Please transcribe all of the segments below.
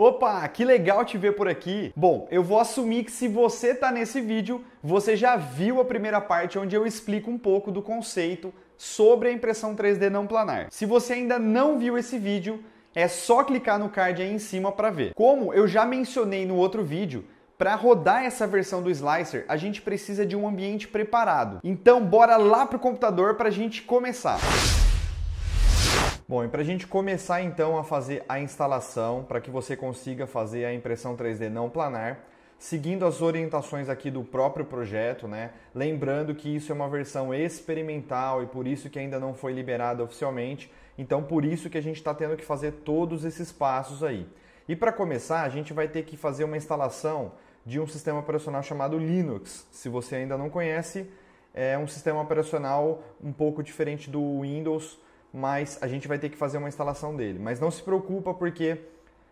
Opa, que legal te ver por aqui! Bom, eu vou assumir que se você tá nesse vídeo, você já viu a primeira parte onde eu explico um pouco do conceito sobre a impressão 3D não planar. Se você ainda não viu esse vídeo, é só clicar no card aí em cima para ver. Como eu já mencionei no outro vídeo, para rodar essa versão do Slicer, a gente precisa de um ambiente preparado. Então, bora lá pro computador para a gente começar. Bom, e para a gente começar então a fazer a instalação, para que você consiga fazer a impressão 3D não planar, seguindo as orientações aqui do próprio projeto, né? Lembrando que isso é uma versão experimental e por isso que ainda não foi liberada oficialmente, então por isso que a gente está tendo que fazer todos esses passos aí. E para começar, a gente vai ter que fazer uma instalação de um sistema operacional chamado Linux. Se você ainda não conhece, é um sistema operacional um pouco diferente do Windows mas a gente vai ter que fazer uma instalação dele. Mas não se preocupa porque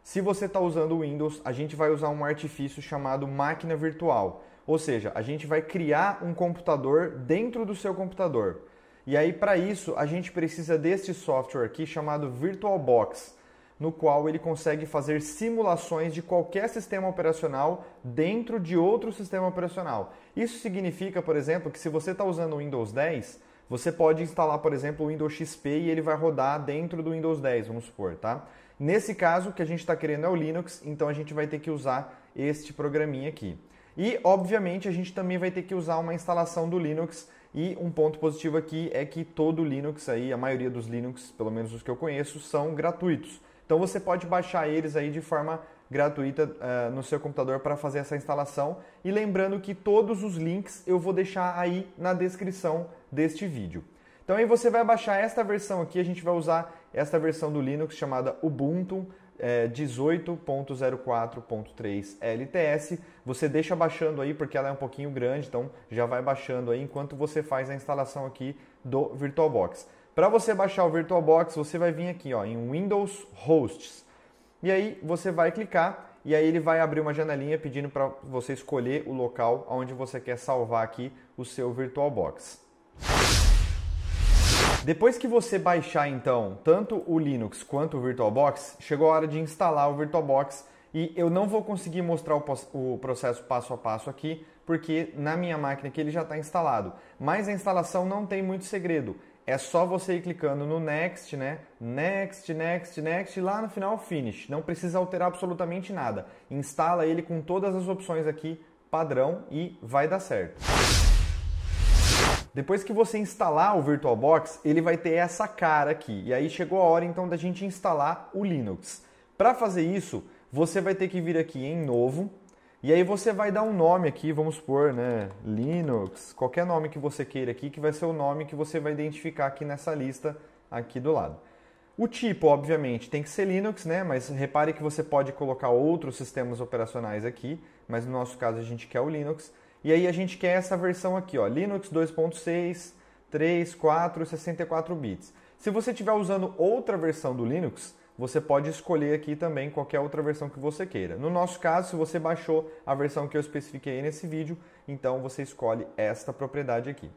se você está usando o Windows, a gente vai usar um artifício chamado máquina virtual. Ou seja, a gente vai criar um computador dentro do seu computador. E aí, para isso, a gente precisa deste software aqui chamado VirtualBox, no qual ele consegue fazer simulações de qualquer sistema operacional dentro de outro sistema operacional. Isso significa, por exemplo, que se você está usando o Windows 10, você pode instalar, por exemplo, o Windows XP e ele vai rodar dentro do Windows 10, vamos supor, tá? Nesse caso, o que a gente está querendo é o Linux, então a gente vai ter que usar este programinha aqui. E, obviamente, a gente também vai ter que usar uma instalação do Linux. E um ponto positivo aqui é que todo Linux aí, a maioria dos Linux, pelo menos os que eu conheço, são gratuitos. Então você pode baixar eles aí de forma gratuita uh, no seu computador para fazer essa instalação. E lembrando que todos os links eu vou deixar aí na descrição deste vídeo. Então aí você vai baixar esta versão aqui, a gente vai usar esta versão do Linux chamada Ubuntu é, 18.04.3 LTS. Você deixa baixando aí porque ela é um pouquinho grande, então já vai baixando aí enquanto você faz a instalação aqui do VirtualBox. Para você baixar o VirtualBox, você vai vir aqui ó, em Windows Hosts. E aí você vai clicar e aí ele vai abrir uma janelinha pedindo para você escolher o local onde você quer salvar aqui o seu VirtualBox. Depois que você baixar então tanto o Linux quanto o VirtualBox, chegou a hora de instalar o VirtualBox e eu não vou conseguir mostrar o processo passo a passo aqui, porque na minha máquina aqui ele já está instalado. Mas a instalação não tem muito segredo. É só você ir clicando no Next, né? Next, Next, Next, e lá no final Finish. Não precisa alterar absolutamente nada. Instala ele com todas as opções aqui padrão e vai dar certo. Depois que você instalar o VirtualBox, ele vai ter essa cara aqui. E aí chegou a hora então da gente instalar o Linux. Para fazer isso, você vai ter que vir aqui em novo e aí você vai dar um nome aqui, vamos supor, né, Linux, qualquer nome que você queira aqui, que vai ser o nome que você vai identificar aqui nessa lista aqui do lado. O tipo, obviamente, tem que ser Linux, né? Mas repare que você pode colocar outros sistemas operacionais aqui, mas no nosso caso a gente quer o Linux. E aí a gente quer essa versão aqui, ó, Linux 2.6, 3, 4, 64 bits. Se você estiver usando outra versão do Linux, você pode escolher aqui também qualquer outra versão que você queira. No nosso caso, se você baixou a versão que eu especifiquei nesse vídeo, então você escolhe esta propriedade aqui.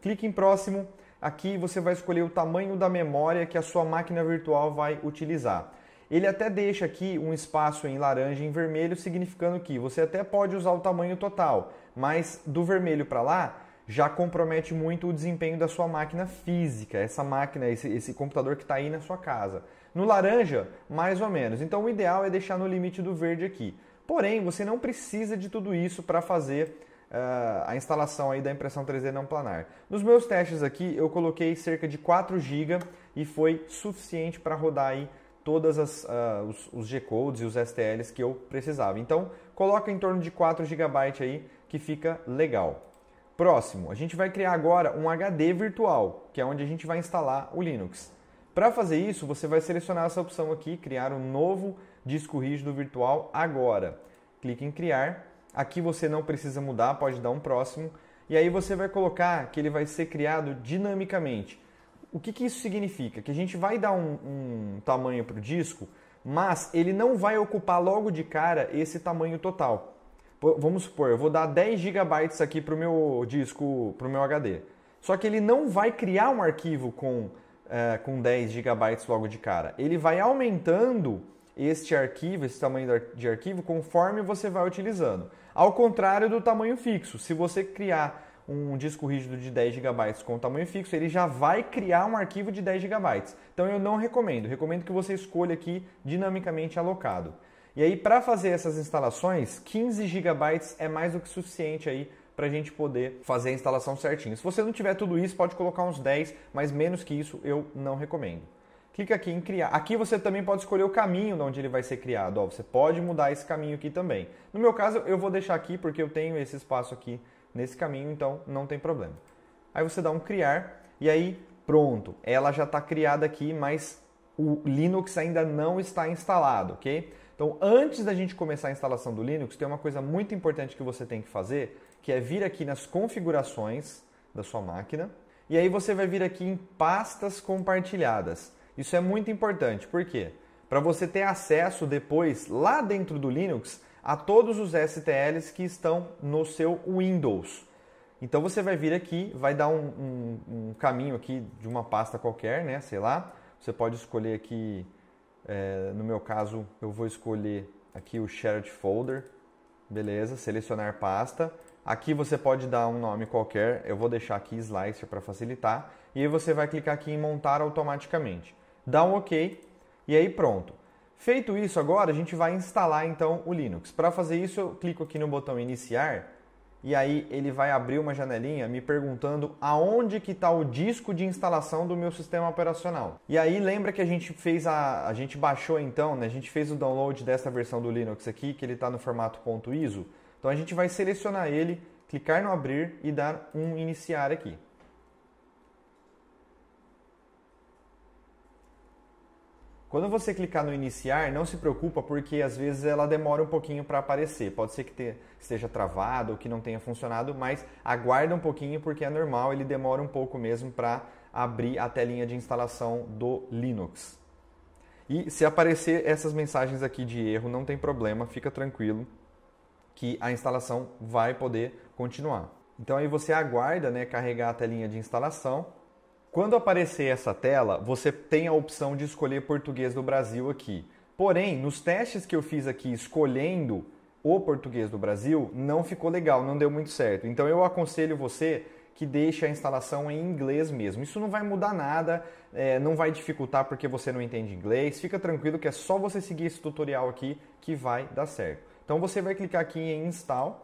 Clique em próximo. Aqui você vai escolher o tamanho da memória que a sua máquina virtual vai utilizar. Ele até deixa aqui um espaço em laranja e em vermelho, significando que você até pode usar o tamanho total, mas do vermelho para lá já compromete muito o desempenho da sua máquina física, essa máquina, esse, esse computador que está aí na sua casa. No laranja, mais ou menos. Então o ideal é deixar no limite do verde aqui. Porém, você não precisa de tudo isso para fazer uh, a instalação aí da impressão 3D não planar. Nos meus testes aqui, eu coloquei cerca de 4 GB e foi suficiente para rodar aí todos uh, ah, os, os G-Codes e os STLs que eu precisava. Então, coloca em torno de 4 GB aí, que fica legal. Próximo, a gente vai criar agora um HD virtual, que é onde a gente vai instalar o Linux. Para fazer isso, você vai selecionar essa opção aqui, criar um novo disco rígido virtual agora. Clique em criar. Aqui você não precisa mudar, pode dar um próximo. E aí você vai colocar que ele vai ser criado dinamicamente o que, que isso significa? Que a gente vai dar um, um tamanho para o disco, mas ele não vai ocupar logo de cara esse tamanho total. Vamos supor, eu vou dar 10 GB aqui para o meu disco, para o meu HD. Só que ele não vai criar um arquivo com, é, com 10 GB logo de cara. Ele vai aumentando este arquivo, esse tamanho de arquivo, conforme você vai utilizando. Ao contrário do tamanho fixo. Se você criar um disco rígido de 10 GB com tamanho fixo, ele já vai criar um arquivo de 10 GB. Então eu não recomendo, recomendo que você escolha aqui dinamicamente alocado. E aí para fazer essas instalações, 15 GB é mais do que suficiente aí para a gente poder fazer a instalação certinho. Se você não tiver tudo isso, pode colocar uns 10, mas menos que isso eu não recomendo. Clica aqui em criar. Aqui você também pode escolher o caminho de onde ele vai ser criado. Ó, você pode mudar esse caminho aqui também. No meu caso, eu vou deixar aqui porque eu tenho esse espaço aqui Nesse caminho, então, não tem problema. Aí você dá um criar e aí pronto, ela já está criada aqui, mas o Linux ainda não está instalado, ok? Então, antes da gente começar a instalação do Linux, tem uma coisa muito importante que você tem que fazer, que é vir aqui nas configurações da sua máquina e aí você vai vir aqui em pastas compartilhadas. Isso é muito importante, por quê? Para você ter acesso depois lá dentro do Linux a todos os STLs que estão no seu Windows. Então você vai vir aqui, vai dar um, um, um caminho aqui de uma pasta qualquer, né? Sei lá. Você pode escolher aqui, é, no meu caso, eu vou escolher aqui o Shared Folder, beleza? Selecionar pasta. Aqui você pode dar um nome qualquer, eu vou deixar aqui Slicer para facilitar. E aí você vai clicar aqui em montar automaticamente. Dá um OK e aí pronto. Feito isso agora, a gente vai instalar então o Linux. Para fazer isso, eu clico aqui no botão iniciar e aí ele vai abrir uma janelinha me perguntando aonde que está o disco de instalação do meu sistema operacional. E aí lembra que a gente fez a a gente baixou então, né? A gente fez o download dessa versão do Linux aqui, que ele está no formato .iso. Então a gente vai selecionar ele, clicar no abrir e dar um iniciar aqui. Quando você clicar no iniciar, não se preocupa porque às vezes ela demora um pouquinho para aparecer. Pode ser que esteja travado ou que não tenha funcionado, mas aguarda um pouquinho porque é normal, ele demora um pouco mesmo para abrir a telinha de instalação do Linux. E se aparecer essas mensagens aqui de erro, não tem problema, fica tranquilo que a instalação vai poder continuar. Então aí você aguarda, né, carregar a telinha de instalação quando aparecer essa tela, você tem a opção de escolher português do Brasil aqui. Porém, nos testes que eu fiz aqui escolhendo o português do Brasil, não ficou legal, não deu muito certo. Então eu aconselho você que deixe a instalação em inglês mesmo. Isso não vai mudar nada, é, não vai dificultar porque você não entende inglês. Fica tranquilo que é só você seguir esse tutorial aqui que vai dar certo. Então você vai clicar aqui em Install.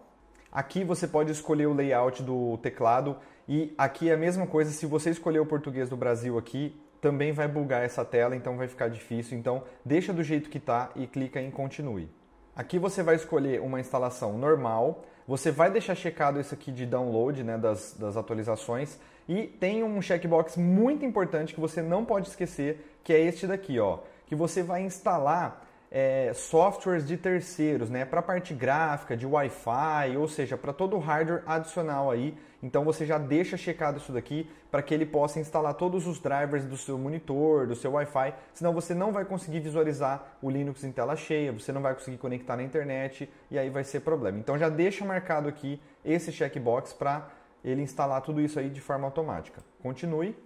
Aqui você pode escolher o layout do teclado e aqui é a mesma coisa, se você escolher o português do Brasil aqui, também vai bugar essa tela, então vai ficar difícil. Então, deixa do jeito que tá e clica em continue. Aqui você vai escolher uma instalação normal, você vai deixar checado isso aqui de download né, das, das atualizações e tem um checkbox muito importante que você não pode esquecer, que é este daqui, ó, que você vai instalar é, softwares de terceiros, né? Para a parte gráfica, de Wi-Fi, ou seja, para todo o hardware adicional aí. Então você já deixa checado isso daqui para que ele possa instalar todos os drivers do seu monitor, do seu Wi-Fi. Senão você não vai conseguir visualizar o Linux em tela cheia, você não vai conseguir conectar na internet e aí vai ser problema. Então já deixa marcado aqui esse checkbox para ele instalar tudo isso aí de forma automática. Continue.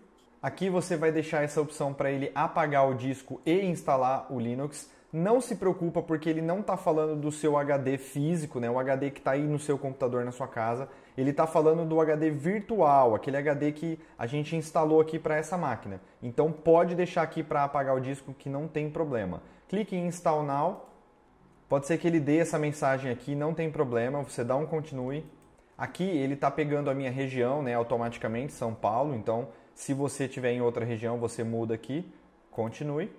Aqui você vai deixar essa opção para ele apagar o disco e instalar o Linux. Não se preocupa porque ele não está falando do seu HD físico, né? O HD que está aí no seu computador na sua casa. Ele está falando do HD virtual, aquele HD que a gente instalou aqui para essa máquina. Então pode deixar aqui para apagar o disco que não tem problema. Clique em Install Now. Pode ser que ele dê essa mensagem aqui, não tem problema. Você dá um continue. Aqui ele está pegando a minha região, né? Automaticamente São Paulo. Então se você tiver em outra região, você muda aqui. Continue.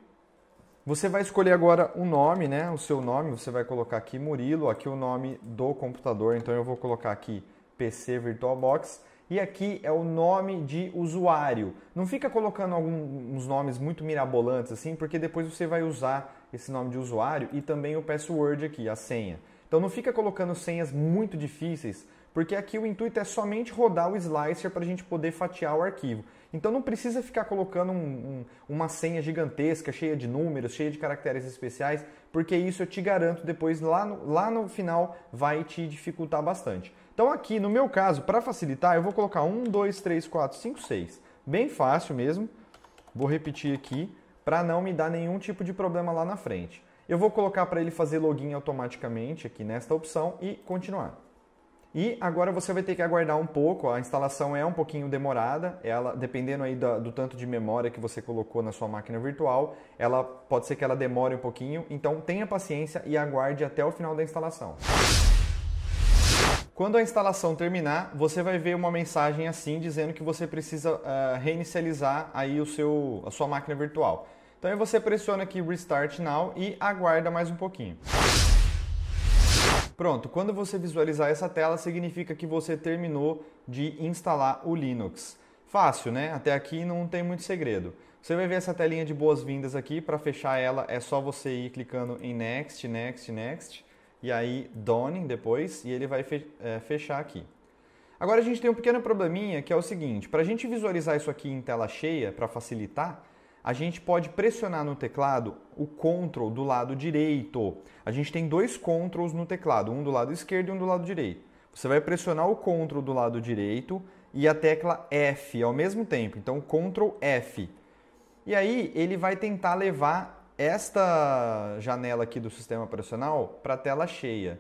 Você vai escolher agora o nome, né? O seu nome, você vai colocar aqui Murilo, aqui o nome do computador. Então eu vou colocar aqui PC VirtualBox e aqui é o nome de usuário. Não fica colocando alguns nomes muito mirabolantes assim, porque depois você vai usar esse nome de usuário e também o password aqui, a senha. Então não fica colocando senhas muito difíceis, porque aqui o intuito é somente rodar o slicer para a gente poder fatiar o arquivo. Então não precisa ficar colocando um, um, uma senha gigantesca, cheia de números, cheia de caracteres especiais, porque isso eu te garanto depois lá no, lá no final vai te dificultar bastante. Então aqui no meu caso, para facilitar, eu vou colocar 1, 2, 3, 4, 5, 6. Bem fácil mesmo. Vou repetir aqui para não me dar nenhum tipo de problema lá na frente. Eu vou colocar para ele fazer login automaticamente aqui nesta opção e continuar. E agora você vai ter que aguardar um pouco, a instalação é um pouquinho demorada, ela dependendo aí do, do, tanto de memória que você colocou na sua máquina virtual, ela pode ser que ela demore um pouquinho, então tenha paciência e aguarde até o final da instalação. Quando a instalação terminar, você vai ver uma mensagem assim dizendo que você precisa uh, reinicializar aí o seu, a sua máquina virtual. Então aí você pressiona aqui Restart Now e aguarda mais um pouquinho. Pronto, quando você visualizar essa tela, significa que você terminou de instalar o Linux. Fácil, né? Até aqui não tem muito segredo. Você vai ver essa telinha de boas-vindas aqui. Para fechar ela, é só você ir clicando em Next, Next, Next. E aí Done depois, e ele vai é, fechar aqui. Agora a gente tem um pequeno probleminha que é o seguinte: para a gente visualizar isso aqui em tela cheia, para facilitar, a gente pode pressionar no teclado o Ctrl do lado direito. A gente tem dois Ctrls no teclado, um do lado esquerdo e um do lado direito. Você vai pressionar o Ctrl do lado direito e a tecla F ao mesmo tempo. Então, Ctrl F. E aí ele vai tentar levar esta janela aqui do sistema operacional para a tela cheia.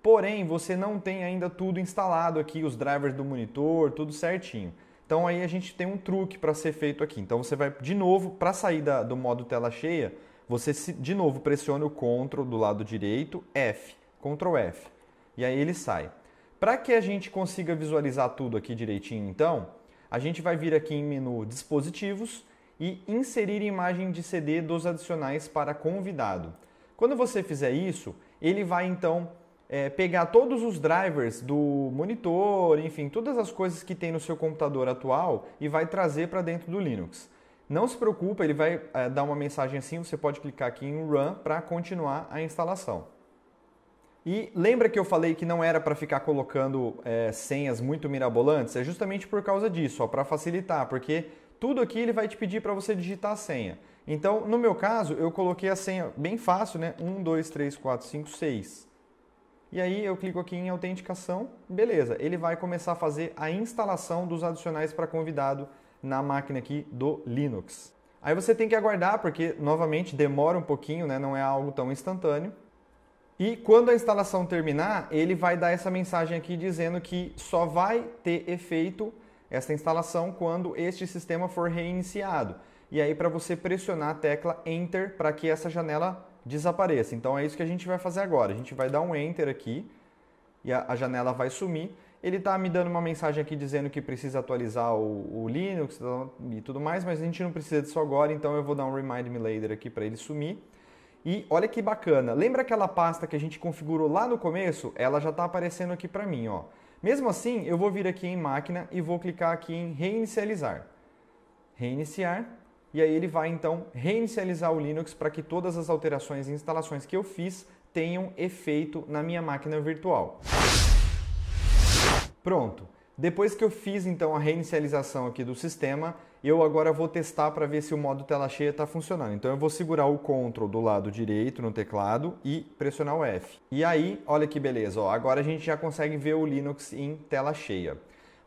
Porém, você não tem ainda tudo instalado aqui, os drivers do monitor, tudo certinho. Então aí a gente tem um truque para ser feito aqui. Então você vai de novo para sair da, do modo tela cheia, você se, de novo pressiona o Ctrl do lado direito, F, Ctrl F, e aí ele sai. Para que a gente consiga visualizar tudo aqui direitinho, então a gente vai vir aqui em menu Dispositivos e inserir imagem de CD dos adicionais para convidado. Quando você fizer isso, ele vai então é, pegar todos os drivers do monitor, enfim, todas as coisas que tem no seu computador atual e vai trazer para dentro do Linux. Não se preocupa, ele vai é, dar uma mensagem assim, você pode clicar aqui em Run para continuar a instalação. E lembra que eu falei que não era para ficar colocando é, senhas muito mirabolantes? É justamente por causa disso, para facilitar, porque tudo aqui ele vai te pedir para você digitar a senha. Então, no meu caso, eu coloquei a senha bem fácil, né? 1, 2, 3, 4, 5, 6. E aí eu clico aqui em autenticação, beleza. Ele vai começar a fazer a instalação dos adicionais para convidado na máquina aqui do Linux. Aí você tem que aguardar, porque novamente demora um pouquinho, né? não é algo tão instantâneo. E quando a instalação terminar, ele vai dar essa mensagem aqui dizendo que só vai ter efeito essa instalação quando este sistema for reiniciado. E aí para você pressionar a tecla Enter para que essa janela desapareça. Então é isso que a gente vai fazer agora. A gente vai dar um enter aqui e a, a janela vai sumir. Ele está me dando uma mensagem aqui dizendo que precisa atualizar o, o, Linux e tudo mais, mas a gente não precisa disso agora, então eu vou dar um remind me later aqui para ele sumir. E olha que bacana, lembra aquela pasta que a gente configurou lá no começo? Ela já está aparecendo aqui para mim, ó. Mesmo assim, eu vou vir aqui em máquina e vou clicar aqui em reinicializar. Reiniciar e aí ele vai então reinicializar o Linux para que todas as alterações e instalações que eu fiz tenham efeito na minha máquina virtual. Pronto. Depois que eu fiz então a reinicialização aqui do sistema, eu agora vou testar para ver se o modo tela cheia está funcionando. Então eu vou segurar o Ctrl do lado direito no teclado e pressionar o F. E aí, olha que beleza, ó, agora a gente já consegue ver o Linux em tela cheia.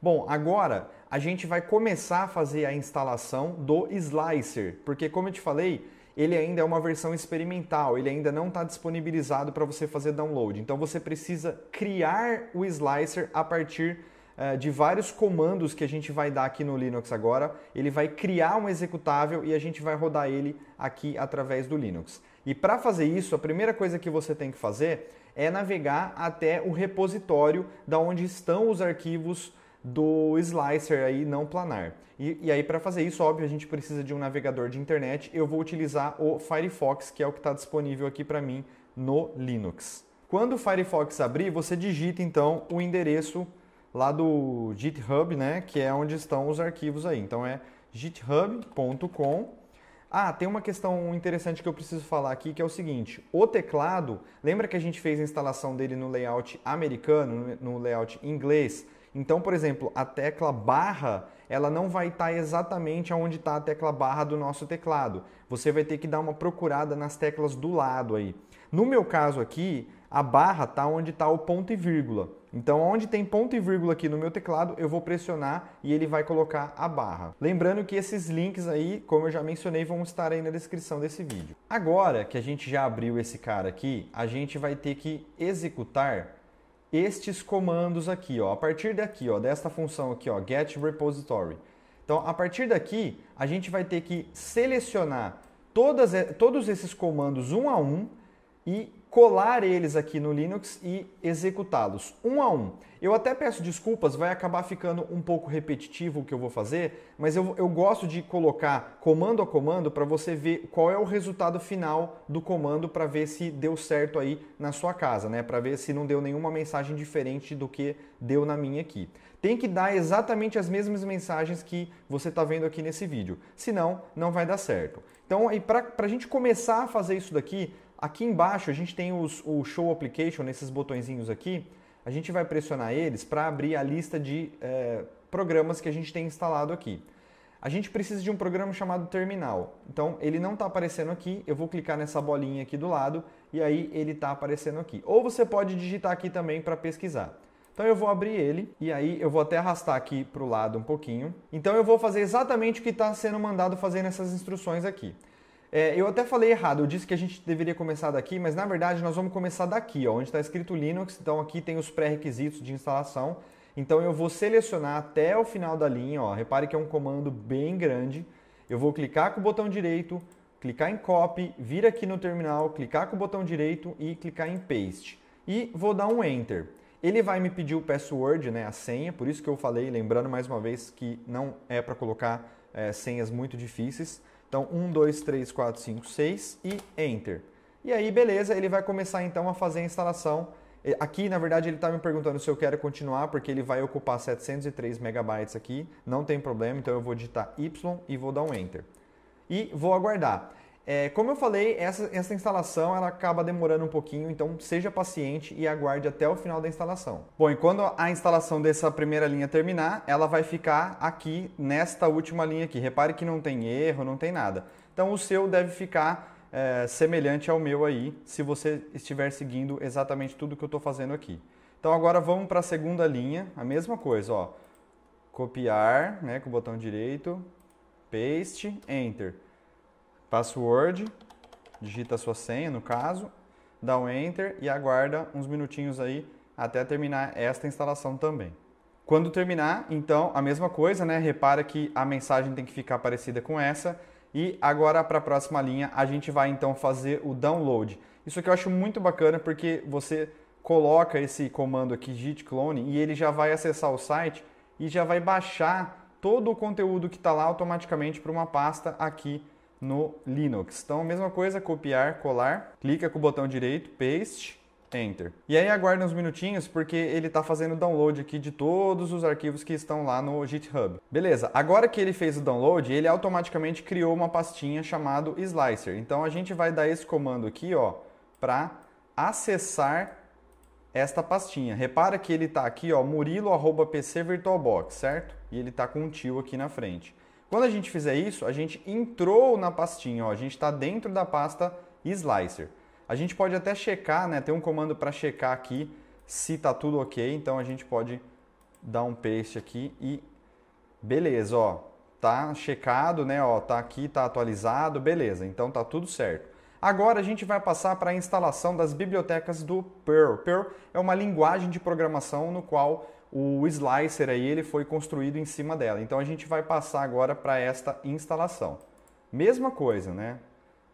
Bom, agora a gente vai começar a fazer a instalação do slicer, porque como eu te falei, ele ainda é uma versão experimental, ele ainda não está disponibilizado para você fazer download. Então você precisa criar o slicer a partir uh, de vários comandos que a gente vai dar aqui no Linux agora. Ele vai criar um executável e a gente vai rodar ele aqui através do Linux. E para fazer isso, a primeira coisa que você tem que fazer é navegar até o repositório da onde estão os arquivos do slicer aí não planar. E, e aí para fazer isso, óbvio, a gente precisa de um navegador de internet. Eu vou utilizar o Firefox, que é o que está disponível aqui para mim no Linux. Quando o Firefox abrir, você digita então o endereço lá do GitHub, né, que é onde estão os arquivos aí. Então é github.com. Ah, tem uma questão interessante que eu preciso falar aqui, que é o seguinte: o teclado, lembra que a gente fez a instalação dele no layout americano, no layout inglês? Então, por exemplo, a tecla barra, ela não vai estar tá exatamente onde está a tecla barra do nosso teclado. Você vai ter que dar uma procurada nas teclas do lado aí. No meu caso aqui, a barra está onde está o ponto e vírgula. Então, onde tem ponto e vírgula aqui no meu teclado, eu vou pressionar e ele vai colocar a barra. Lembrando que esses links aí, como eu já mencionei, vão estar aí na descrição desse vídeo. Agora que a gente já abriu esse cara aqui, a gente vai ter que executar estes comandos aqui, ó, a partir daqui, ó, desta função aqui, ó, get repository. Então, a partir daqui, a gente vai ter que selecionar todas, todos esses comandos um a um e colar eles aqui no Linux e executá-los um a um. Eu até peço desculpas, vai acabar ficando um pouco repetitivo o que eu vou fazer, mas eu, eu gosto de colocar comando a comando para você ver qual é o resultado final do comando para ver se deu certo aí na sua casa, né? Para ver se não deu nenhuma mensagem diferente do que deu na minha aqui. Tem que dar exatamente as mesmas mensagens que você está vendo aqui nesse vídeo, senão não vai dar certo. Então, para a gente começar a fazer isso daqui, Aqui embaixo a gente tem os, o Show Application, nesses botõezinhos aqui. A gente vai pressionar eles para abrir a lista de é, programas que a gente tem instalado aqui. A gente precisa de um programa chamado Terminal. Então ele não está aparecendo aqui, eu vou clicar nessa bolinha aqui do lado e aí ele está aparecendo aqui. Ou você pode digitar aqui também para pesquisar. Então eu vou abrir ele e aí eu vou até arrastar aqui para o lado um pouquinho. Então eu vou fazer exatamente o que está sendo mandado fazer nessas instruções aqui. É, eu até falei errado, eu disse que a gente deveria começar daqui, mas na verdade nós vamos começar daqui, ó, onde está escrito Linux. Então aqui tem os pré-requisitos de instalação. Então eu vou selecionar até o final da linha, ó, repare que é um comando bem grande. Eu vou clicar com o botão direito, clicar em copy, vir aqui no terminal, clicar com o botão direito e clicar em paste. E vou dar um enter. Ele vai me pedir o password, né, a senha, por isso que eu falei, lembrando mais uma vez que não é para colocar é, senhas muito difíceis. Então, 1, 2, 3, 4, 5, 6 e Enter. E aí, beleza, ele vai começar então a fazer a instalação. Aqui, na verdade, ele está me perguntando se eu quero continuar, porque ele vai ocupar 703 megabytes aqui, não tem problema, então eu vou digitar Y e vou dar um Enter. E vou aguardar. É, como eu falei, essa, essa instalação ela acaba demorando um pouquinho, então seja paciente e aguarde até o final da instalação. Bom, e quando a instalação dessa primeira linha terminar, ela vai ficar aqui nesta última linha aqui. Repare que não tem erro, não tem nada. Então o seu deve ficar é, semelhante ao meu aí, se você estiver seguindo exatamente tudo que eu estou fazendo aqui. Então agora vamos para a segunda linha, a mesma coisa, ó. Copiar, né, com o botão direito, paste, enter password, digita a sua senha no caso, dá um enter e aguarda uns minutinhos aí até terminar esta instalação também. Quando terminar, então a mesma coisa, né? Repara que a mensagem tem que ficar parecida com essa. E agora para a próxima linha a gente vai então fazer o download. Isso que eu acho muito bacana porque você coloca esse comando aqui git clone e ele já vai acessar o site e já vai baixar todo o conteúdo que está lá automaticamente para uma pasta aqui no Linux. Então, a mesma coisa, copiar, colar, clica com o botão direito, paste, enter. E aí aguarda uns minutinhos porque ele está fazendo o download aqui de todos os arquivos que estão lá no GitHub. Beleza, agora que ele fez o download, ele automaticamente criou uma pastinha chamada slicer. Então, a gente vai dar esse comando aqui, ó, para acessar esta pastinha. Repara que ele está aqui, ó, murilo.pc virtualbox, certo? E ele está com um tio aqui na frente. Quando a gente fizer isso, a gente entrou na pastinha, ó, a gente está dentro da pasta Slicer. A gente pode até checar, né? Tem um comando para checar aqui se está tudo ok. Então a gente pode dar um paste aqui e beleza, ó, tá checado, né? Ó, tá aqui, tá atualizado, beleza. Então tá tudo certo. Agora a gente vai passar para a instalação das bibliotecas do Perl. Perl é uma linguagem de programação no qual o slicer aí ele foi construído em cima dela. Então a gente vai passar agora para esta instalação. Mesma coisa, né?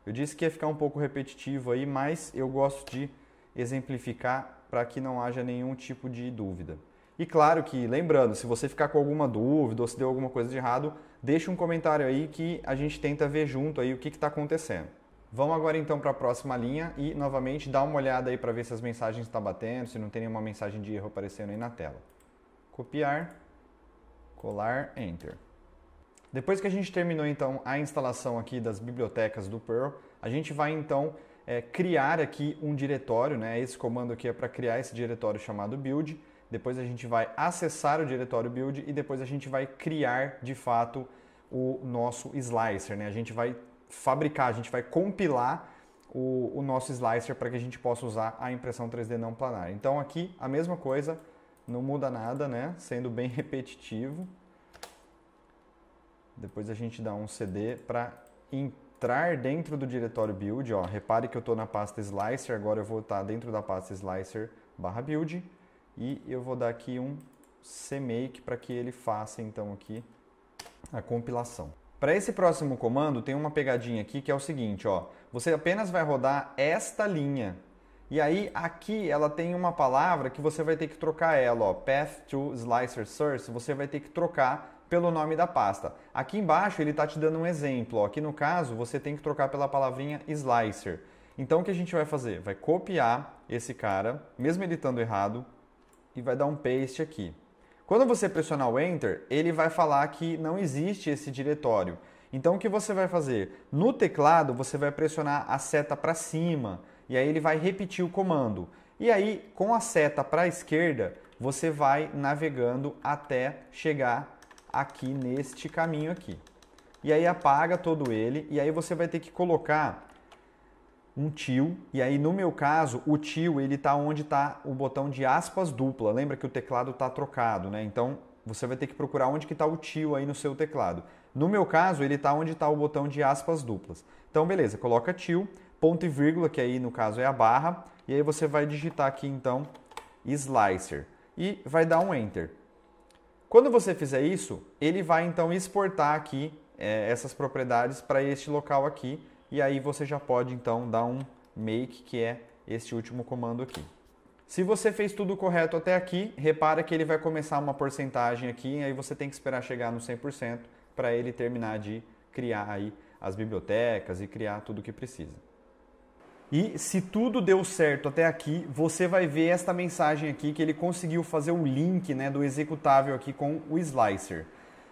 Eu disse que ia ficar um pouco repetitivo aí, mas eu gosto de exemplificar para que não haja nenhum tipo de dúvida. E claro que, lembrando, se você ficar com alguma dúvida ou se deu alguma coisa de errado, deixa um comentário aí que a gente tenta ver junto aí o que está acontecendo. Vamos agora então para a próxima linha e novamente dá uma olhada aí para ver se as mensagens estão tá batendo, se não tem nenhuma mensagem de erro aparecendo aí na tela copiar, colar, enter. Depois que a gente terminou então a instalação aqui das bibliotecas do Perl, a gente vai então é, criar aqui um diretório, né? Esse comando aqui é para criar esse diretório chamado build. Depois a gente vai acessar o diretório build e depois a gente vai criar de fato o nosso slicer, né? A gente vai fabricar, a gente vai compilar o, o nosso slicer para que a gente possa usar a impressão 3D não planar. Então aqui a mesma coisa, não muda nada, né? Sendo bem repetitivo. Depois a gente dá um CD para entrar dentro do diretório build. Ó, repare que eu estou na pasta slicer, agora eu vou estar tá dentro da pasta slicer barra build e eu vou dar aqui um CMake para que ele faça então aqui a compilação. Para esse próximo comando tem uma pegadinha aqui que é o seguinte, ó, você apenas vai rodar esta linha e aí aqui ela tem uma palavra que você vai ter que trocar ela, ó, path to slicer source, você vai ter que trocar pelo nome da pasta. Aqui embaixo ele está te dando um exemplo, ó. aqui no caso você tem que trocar pela palavrinha slicer. Então o que a gente vai fazer? Vai copiar esse cara, mesmo ele estando errado, e vai dar um paste aqui. Quando você pressionar o Enter, ele vai falar que não existe esse diretório. Então o que você vai fazer? No teclado você vai pressionar a seta para cima, e aí ele vai repetir o comando. E aí, com a seta para a esquerda, você vai navegando até chegar aqui neste caminho aqui. E aí apaga todo ele e aí você vai ter que colocar um til e aí no meu caso o til ele tá onde está o botão de aspas dupla. Lembra que o teclado está trocado, né? Então você vai ter que procurar onde que está o til aí no seu teclado. No meu caso ele está onde está o botão de aspas duplas. Então beleza, coloca til ponto e vírgula, que aí no caso é a barra, e aí você vai digitar aqui então slicer e vai dar um enter. Quando você fizer isso, ele vai então exportar aqui é, essas propriedades para este local aqui, e aí você já pode então dar um make, que é este último comando aqui. Se você fez tudo correto até aqui, repara que ele vai começar uma porcentagem aqui, e aí você tem que esperar chegar no 100% para ele terminar de criar aí as bibliotecas e criar tudo o que precisa. E se tudo deu certo até aqui, você vai ver esta mensagem aqui que ele conseguiu fazer o link né, do executável aqui com o slicer.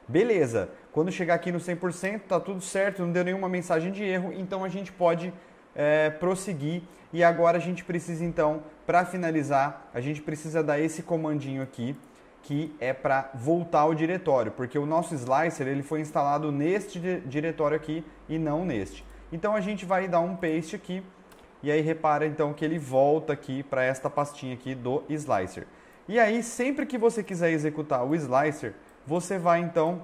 Beleza, quando chegar aqui no 100%, tá tudo certo, não deu nenhuma mensagem de erro, então a gente pode é, prosseguir. E agora a gente precisa então, para finalizar, a gente precisa dar esse comandinho aqui, que é para voltar ao diretório, porque o nosso slicer ele foi instalado neste diretório aqui e não neste. Então a gente vai dar um paste aqui, e aí repara então que ele volta aqui para esta pastinha aqui do slicer. E aí sempre que você quiser executar o slicer, você vai então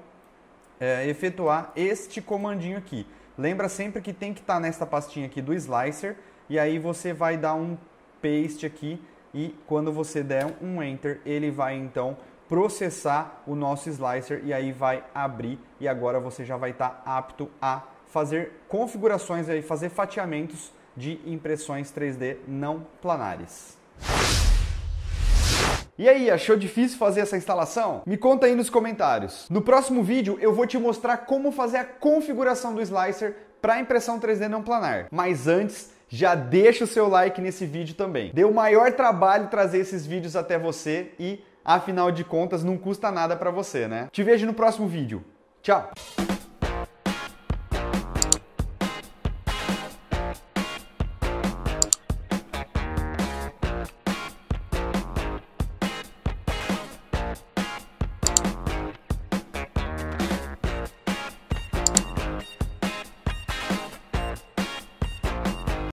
é, efetuar este comandinho aqui. Lembra sempre que tem que estar tá nesta pastinha aqui do slicer e aí você vai dar um paste aqui e quando você der um enter, ele vai então processar o nosso slicer e aí vai abrir e agora você já vai estar tá apto a fazer configurações aí, fazer fatiamentos de impressões 3D não planares. E aí, achou difícil fazer essa instalação? Me conta aí nos comentários. No próximo vídeo eu vou te mostrar como fazer a configuração do slicer para impressão 3D não planar. Mas antes, já deixa o seu like nesse vídeo também. Deu o maior trabalho trazer esses vídeos até você e, afinal de contas, não custa nada para você, né? Te vejo no próximo vídeo. Tchau!